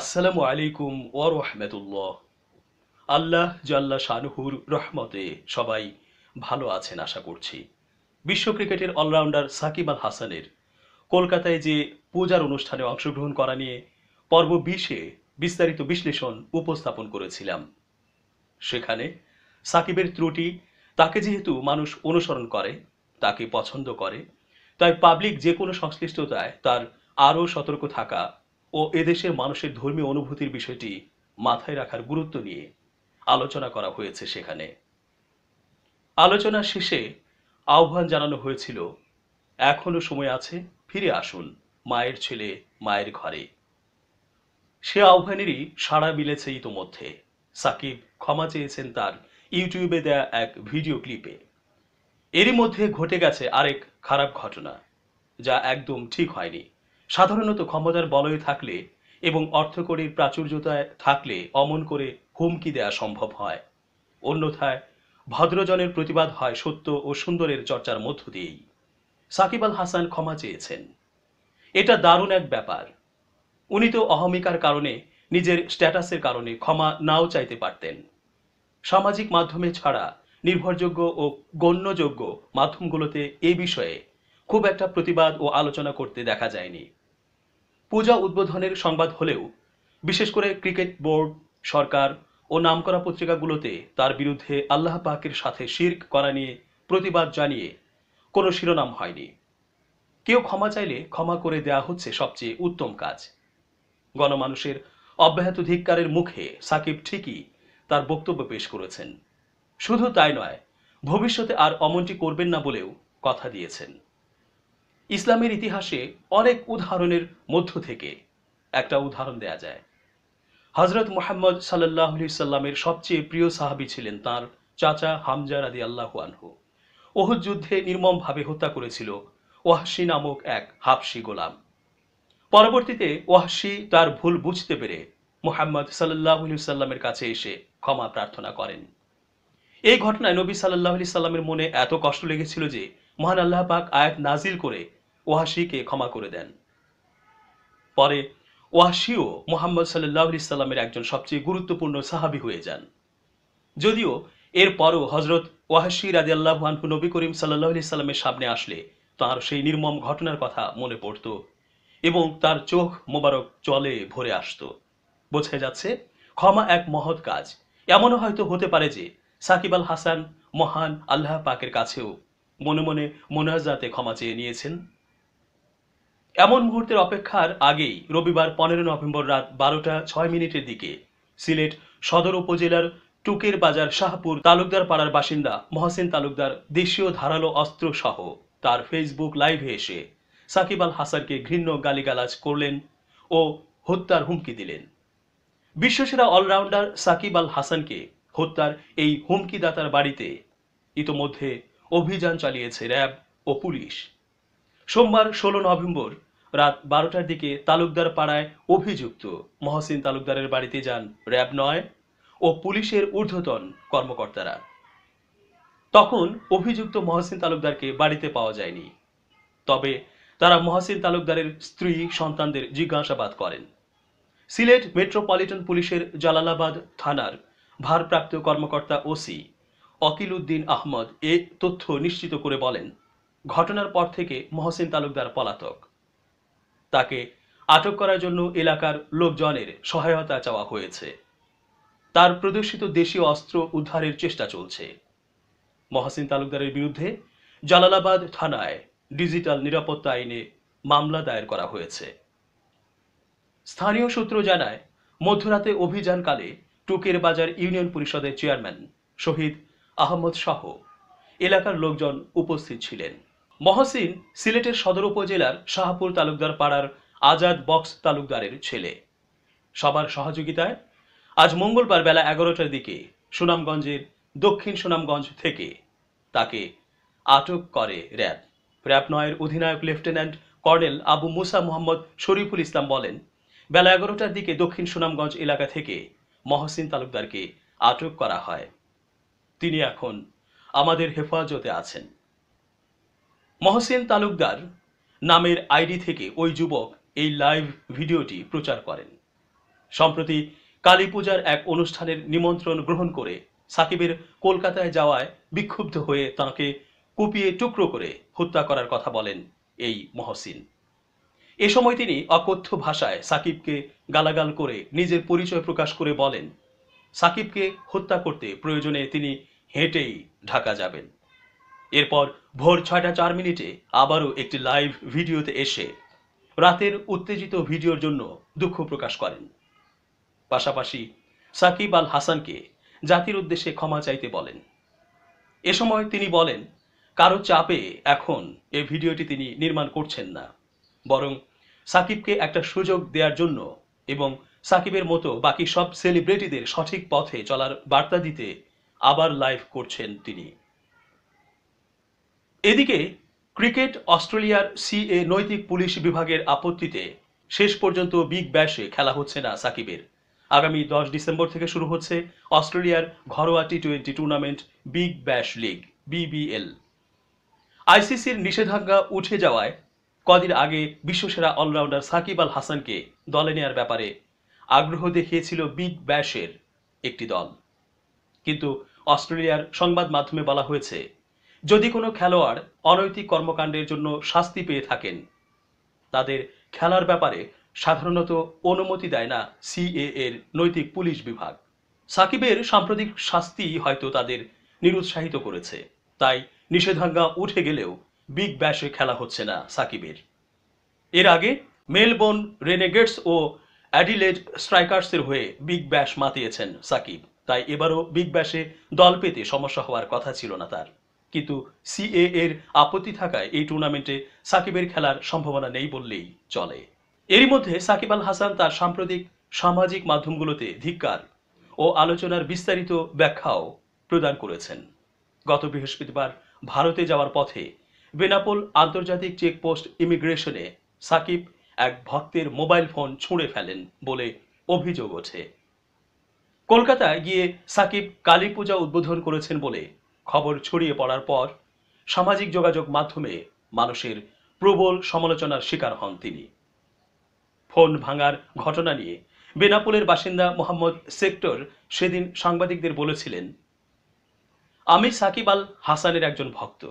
আসসালামু আলাইকুম ও রহমতুল্লাহ আল্লাহ জাল্লা শাহুর রহমতে সবাই ভালো আছেন আশা করছি বিশ্ব ক্রিকেটের অলরাউন্ডার সাকিব আল হাসানের কলকাতায় যে পূজার অনুষ্ঠানে অংশগ্রহণ করা নিয়ে পর্ব বিশে বিস্তারিত বিশ্লেষণ উপস্থাপন করেছিলাম সেখানে সাকিবের ত্রুটি তাকে যেহেতু মানুষ অনুসরণ করে তাকে পছন্দ করে তাই পাবলিক যে কোনো সংশ্লিষ্টতায় তার আরও সতর্ক থাকা ও এদেশের মানুষের ধর্মীয় অনুভূতির বিষয়টি মাথায় রাখার গুরুত্ব নিয়ে আলোচনা করা হয়েছে সেখানে আলোচনা শেষে আহ্বান জানানো হয়েছিল এখনও সময় আছে ফিরে আসুন মায়ের ছেলে মায়ের ঘরে সে আহ্বানেরই সাড়া মিলেছে ইতোমধ্যে সাকিব ক্ষমা চেয়েছেন তার ইউটিউবে দেয়া এক ভিডিও ক্লিপে এরই মধ্যে ঘটে গেছে আরেক খারাপ ঘটনা যা একদম ঠিক হয়নি সাধারণত ক্ষমতার বলয়ে থাকলে এবং অর্থকরীর প্রাচুর্যতায় থাকলে অমন করে হুমকি দেয়া সম্ভব হয় অন্যথায় ভদ্রজনের প্রতিবাদ হয় সত্য ও সুন্দরের চর্চার মধ্য দিয়েই সাকিব আল হাসান ক্ষমা চেয়েছেন এটা দারুণ এক ব্যাপার উনি তো অহমিকার কারণে নিজের স্ট্যাটাসের কারণে ক্ষমা নাও চাইতে পারতেন সামাজিক মাধ্যমে ছাড়া নির্ভরযোগ্য ও গণ্যযোগ্য মাধ্যমগুলোতে এ বিষয়ে খুব একটা প্রতিবাদ ও আলোচনা করতে দেখা যায়নি পূজা উদ্বোধনের সংবাদ হলেও বিশেষ করে ক্রিকেট বোর্ড সরকার ও নামকরা পত্রিকাগুলোতে তার বিরুদ্ধে আল্লাহ পাকের সাথে শির্ক করা নিয়ে প্রতিবাদ জানিয়ে কোনো শিরোনাম হয়নি কেউ ক্ষমা চাইলে ক্ষমা করে দেয়া হচ্ছে সবচেয়ে উত্তম কাজ গণমানুষের অব্যাহত ধিক্কারের মুখে সাকিব ঠিকই তার বক্তব্য পেশ করেছেন শুধু তাই নয় ভবিষ্যতে আর অমনটি করবেন না বলেও কথা দিয়েছেন ইসলামের ইতিহাসে অনেক উদাহরণের মধ্য থেকে একটা উদাহরণ দেয়া যায় হজরত মোহাম্মদ সাল্লাহ সাল্লামের সবচেয়ে প্রিয় সাহাবি ছিলেন তার চাচা হামজার আদি আল্লাহ আনহু ওহুদ যুদ্ধে নির্মমভাবে হত্যা করেছিল ওয়াহশি নামক এক হাফসি গোলাম পরবর্তীতে ওয়াহশি তার ভুল বুঝতে পেরে মোহাম্মদ সাল্লাহ সাল্লামের কাছে এসে ক্ষমা প্রার্থনা করেন এই ঘটনায় নবী সাল্লাহ সাল্লামের মনে এত কষ্ট লেগেছিল যে মহান আল্লাহ পাক আয়াত নাজিল করে ওয়াসিকে ক্ষমা করে দেন পরে ওয়াসিও মোহাম্মদ সাল্লাহ ইসলামের একজন সবচেয়ে গুরুত্বপূর্ণ সাহাবি হয়ে যান যদিও এরপরও হজরত ওয়াহাসি রাজি আল্লাহানহু নবী করিম সাল্লাহ সাল্লামের সামনে আসলে তার সেই নির্মম ঘটনার কথা মনে পড়ত এবং তার চোখ মোবারক চলে ভরে আসত বোঝা যাচ্ছে ক্ষমা এক মহৎ কাজ এমনও হয়তো হতে পারে যে সাকিব আল হাসান মহান আল্লাহ পাকের কাছেও মনে মনে মোনাজাতে ক্ষমা চেয়ে নিয়েছেন এমন মুহূর্তের অপেক্ষার আগেই রবিবার পনেরো নভেম্বর রাত বারোটা ছয় মিনিটের দিকে সিলেট সদর উপজেলার টুকের বাজার শাহপুর তালুকদার পাড়ার বাসিন্দা মহসেন তালুকদার দেশীয় ধারালো অস্ত্র সহ তার ফেসবুক লাইভে এসে সাকিব আল হাসানকে ঘৃণ্য গালিগালাজ করলেন ও হত্যার হুমকি দিলেন বিশ্বসেরা অলরাউন্ডার সাকিব আল হাসানকে হত্যার এই হুমকিদাতার বাড়িতে ইতোমধ্যে অভিযান চালিয়েছে র্যাব ও পুলিশ সোমবার ষোলো নভেম্বর রাত বারোটার দিকে তালুকদার পাড়ায় অভিযুক্ত মহসিন তালুকদারের বাড়িতে যান র্যাব নয় ও পুলিশের ঊর্ধ্বতন কর্মকর্তারা তখন অভিযুক্ত মহসিন তালুকদারকে বাড়িতে পাওয়া যায়নি তবে তারা মহসিন তালুকদারের স্ত্রী সন্তানদের জিজ্ঞাসাবাদ করেন সিলেট মেট্রোপলিটন পুলিশের জালালাবাদ থানার ভারপ্রাপ্ত কর্মকর্তা ওসি অকিল উদ্দিন আহমদ এ তথ্য নিশ্চিত করে বলেন ঘটনার পর থেকে মহসিন তালুকদার পলাতক তাকে আটক করার জন্য এলাকার লোকজনের সহায়তা চাওয়া হয়েছে তার প্রদর্শিত দেশীয় অস্ত্র উদ্ধারের চেষ্টা চলছে মহাসিন তালুকদারের বিরুদ্ধে জালালাবাদ থানায় ডিজিটাল নিরাপত্তা আইনে মামলা দায়ের করা হয়েছে স্থানীয় সূত্র জানায় মধ্যরাতে অভিযানকালে টুকের বাজার ইউনিয়ন পরিষদের চেয়ারম্যান শহীদ আহমদ শাহ এলাকার লোকজন উপস্থিত ছিলেন মহসিন সিলেটের সদর উপজেলার শাহপুর তালুকদার পাড়ার আজাদ বক্স তালুকদারের ছেলে সবার সহযোগিতায় আজ মঙ্গলবার বেলা এগারোটার দিকে সুনামগঞ্জের দক্ষিণ সুনামগঞ্জ থেকে তাকে আটক করে র্যাব র্যাব নয়ের অধিনায়ক লেফটেন্যান্ট কর্নেল আবু মুসা মোহাম্মদ শরীফুল ইসলাম বলেন বেলা এগারোটার দিকে দক্ষিণ সুনামগঞ্জ এলাকা থেকে মহসিন তালুকদারকে আটক করা হয় তিনি এখন আমাদের হেফাজতে আছেন মহসেন তালুকদার নামের আইডি থেকে ওই যুবক এই লাইভ ভিডিওটি প্রচার করেন সম্প্রতি কালী পূজার এক অনুষ্ঠানের নিমন্ত্রণ গ্রহণ করে সাকিবের কলকাতায় যাওয়ায় বিক্ষুব্ধ হয়ে তাঁকে কুপিয়ে টুকরো করে হত্যা করার কথা বলেন এই মহসিন এ সময় তিনি অকথ্য ভাষায় সাকিবকে গালাগাল করে নিজের পরিচয় প্রকাশ করে বলেন সাকিবকে হত্যা করতে প্রয়োজনে তিনি হেঁটেই ঢাকা যাবেন এরপর ভোর ছয়টা চার মিনিটে আবারও একটি লাইভ ভিডিওতে এসে রাতের উত্তেজিত ভিডিওর জন্য দুঃখ প্রকাশ করেন পাশাপাশি সাকিব আল হাসানকে জাতির উদ্দেশ্যে ক্ষমা চাইতে বলেন এ সময় তিনি বলেন কারো চাপে এখন এ ভিডিওটি তিনি নির্মাণ করছেন না বরং সাকিবকে একটা সুযোগ দেওয়ার জন্য এবং সাকিবের মতো বাকি সব সেলিব্রিটিদের সঠিক পথে চলার বার্তা দিতে আবার লাইভ করছেন তিনি এদিকে ক্রিকেট অস্ট্রেলিয়ার সিএ নৈতিক পুলিশ বিভাগের আপত্তিতে শেষ পর্যন্ত বিগ ব্যাশে খেলা হচ্ছে না সাকিবের আগামী দশ ডিসেম্বর থেকে শুরু হচ্ছে অস্ট্রেলিয়ার ঘরোয়া T twenty tournament Big Bash League BBL আইসিসির নিষেধাজ্ঞা উঠে যাওয়ায় কদিন আগে বিশ্বসেরা অলরাউন্ডার সাকিব আল হাসানকে দলে নেয়ার ব্যাপারে আগ্রহ দেখিয়েছিল বিগ ব্যাশের একটি দল কিন্তু অস্ট্রেলিয়ার সংবাদ মাধ্যমে বলা হয়েছে যদি কোনো খেলোয়াড় অনৈতিক কর্মকাণ্ডের জন্য শাস্তি পেয়ে থাকেন তাদের খেলার ব্যাপারে সাধারণত অনুমতি দেয় না সিএ এর নৈতিক পুলিশ বিভাগ সাকিবের সাম্প্রতিক শাস্তি হয়তো তাদের নিরুৎসাহিত করেছে তাই নিষেধাজ্ঞা উঠে গেলেও বিগ ব্যাশে খেলা হচ্ছে না সাকিবের এর আগে মেলবোর্ন রেনেগেটস ও অ্যাডিলেড স্ট্রাইকার্সের হয়ে বিগ ব্যাশ মাতিয়েছেন সাকিব তাই এবারও বিগ ব্যাশে দল পেতে সমস্যা হওয়ার কথা ছিল না তার কিন্তু সিএ এর আপত্তি থাকায় এই টুর্নামেন্টে সাকিবের খেলার সম্ভাবনা নেই বললেই চলে এরই মধ্যে সাকিব আল হাসান তার সাম্প্রতিক সামাজিক মাধ্যমগুলোতে ধিক্কার ও আলোচনার বিস্তারিত ব্যাখ্যাও প্রদান করেছেন গত বৃহস্পতিবার ভারতে যাওয়ার পথে বেনাপোল আন্তর্জাতিক চেকপোস্ট ইমিগ্রেশনে সাকিব এক ভক্তের মোবাইল ফোন ছুঁড়ে ফেলেন বলে অভিযোগ ওঠে কলকাতায় গিয়ে সাকিব কালী পূজা উদ্বোধন করেছেন বলে খবর ছড়িয়ে পড়ার পর সামাজিক যোগাযোগ মাধ্যমে মানুষের প্রবল সমালোচনার শিকার হন তিনি ফোন ভাঙার ঘটনা নিয়ে বেনাপোলের বাসিন্দা মোহাম্মদ সেক্টর সেদিন সাংবাদিকদের বলেছিলেন আমি সাকিব আল হাসানের একজন ভক্ত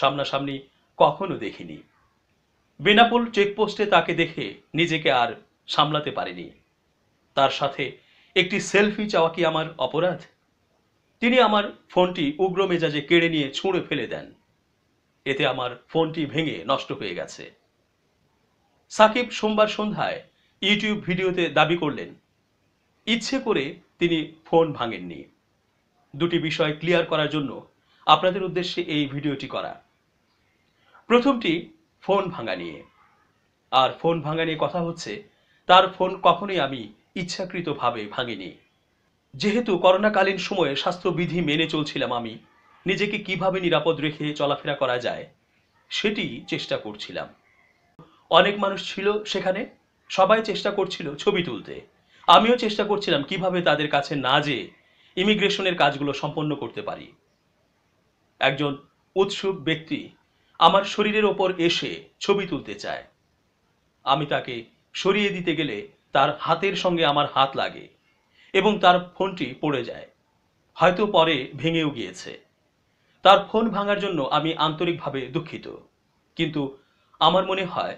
সামনাসামনি কখনো দেখিনি বেনাপোল চেকপোস্টে তাকে দেখে নিজেকে আর সামলাতে পারিনি তার সাথে একটি সেলফি চাওয়া কি আমার অপরাধ তিনি আমার ফোনটি উগ্র মেজাজে কেড়ে নিয়ে ছুঁড়ে ফেলে দেন এতে আমার ফোনটি ভেঙে নষ্ট হয়ে গেছে সাকিব সোমবার সন্ধ্যায় ইউটিউব ভিডিওতে দাবি করলেন ইচ্ছে করে তিনি ফোন ভাঙেননি দুটি বিষয় ক্লিয়ার করার জন্য আপনাদের উদ্দেশ্যে এই ভিডিওটি করা প্রথমটি ফোন ভাঙা নিয়ে আর ফোন ভাঙা নিয়ে কথা হচ্ছে তার ফোন কখনোই আমি ইচ্ছাকৃতভাবে ভাঙিনি যেহেতু করোনাকালীন সময়ে স্বাস্থ্যবিধি মেনে চলছিলাম আমি নিজেকে কিভাবে নিরাপদ রেখে চলাফেরা করা যায় সেটি চেষ্টা করছিলাম অনেক মানুষ ছিল সেখানে সবাই চেষ্টা করছিল ছবি তুলতে আমিও চেষ্টা করছিলাম কিভাবে তাদের কাছে না যে ইমিগ্রেশনের কাজগুলো সম্পন্ন করতে পারি একজন উৎসুক ব্যক্তি আমার শরীরের ওপর এসে ছবি তুলতে চায় আমি তাকে সরিয়ে দিতে গেলে তার হাতের সঙ্গে আমার হাত লাগে এবং তার ফোনটি পড়ে যায় হয়তো পরে ভেঙেও গিয়েছে তার ফোন ভাঙার জন্য আমি আন্তরিকভাবে দুঃখিত কিন্তু আমার মনে হয়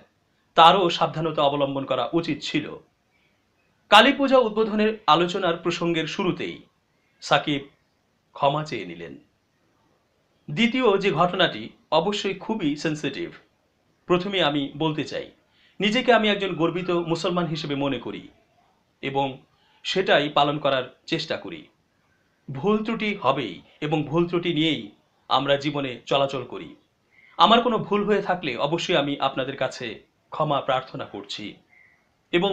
তারও সাবধানতা অবলম্বন করা উচিত ছিল কালী পূজা উদ্বোধনের আলোচনার প্রসঙ্গের শুরুতেই সাকিব ক্ষমা চেয়ে নিলেন দ্বিতীয় যে ঘটনাটি অবশ্যই খুবই সেন্সিটিভ প্রথমে আমি বলতে চাই নিজেকে আমি একজন গর্বিত মুসলমান হিসেবে মনে করি এবং সেটাই পালন করার চেষ্টা করি ভুল ত্রুটি হবেই এবং ভুল ত্রুটি নিয়েই আমরা জীবনে চলাচল করি আমার কোনো ভুল হয়ে থাকলে অবশ্যই আমি আপনাদের কাছে ক্ষমা প্রার্থনা করছি এবং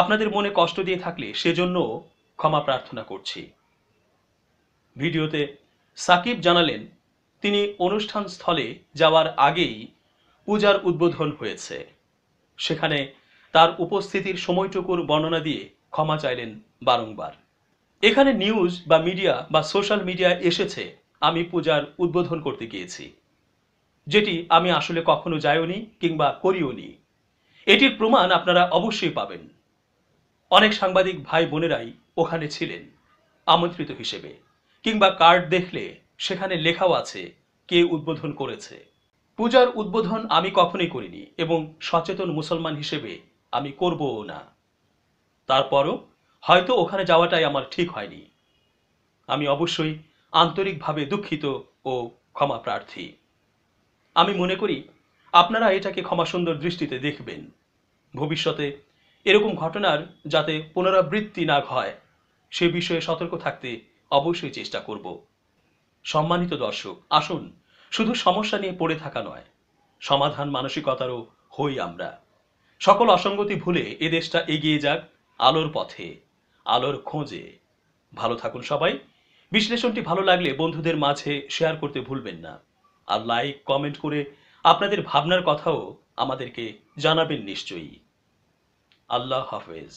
আপনাদের মনে কষ্ট দিয়ে থাকলে সেজন্য ক্ষমা প্রার্থনা করছি ভিডিওতে সাকিব জানালেন তিনি অনুষ্ঠান স্থলে যাওয়ার আগেই পূজার উদ্বোধন হয়েছে সেখানে তার উপস্থিতির সময়টুকুর বর্ণনা দিয়ে ক্ষমা চাইলেন বারংবার এখানে নিউজ বা মিডিয়া বা সোশ্যাল মিডিয়ায় এসেছে আমি পূজার উদ্বোধন করতে গিয়েছি যেটি আমি আসলে কখনো যাইওনি কিংবা করিওনি এটির প্রমাণ আপনারা অবশ্যই পাবেন অনেক সাংবাদিক ভাই বোনেরাই ওখানে ছিলেন আমন্ত্রিত হিসেবে কিংবা কার্ড দেখলে সেখানে লেখাও আছে কে উদ্বোধন করেছে পূজার উদ্বোধন আমি কখনোই করিনি এবং সচেতন মুসলমান হিসেবে আমি করবও না তারপরও হয়তো ওখানে যাওয়াটাই আমার ঠিক হয়নি আমি অবশ্যই আন্তরিকভাবে দুঃখিত ও ক্ষমা প্রার্থী আমি মনে করি আপনারা এটাকে ক্ষমা সুন্দর দৃষ্টিতে দেখবেন ভবিষ্যতে এরকম ঘটনার যাতে পুনরাবৃত্তি না হয় সে বিষয়ে সতর্ক থাকতে অবশ্যই চেষ্টা করব সম্মানিত দর্শক আসুন শুধু সমস্যা নিয়ে পড়ে থাকা নয় সমাধান মানসিকতারও হই আমরা সকল অসঙ্গতি ভুলে এ দেশটা এগিয়ে যাক আলোর পথে আলোর খোঁজে ভালো থাকুন সবাই বিশ্লেষণটি ভালো লাগলে বন্ধুদের মাঝে শেয়ার করতে ভুলবেন না আর লাইক কমেন্ট করে আপনাদের ভাবনার কথাও আমাদেরকে জানাবেন নিশ্চয়ই আল্লাহ হাফেজ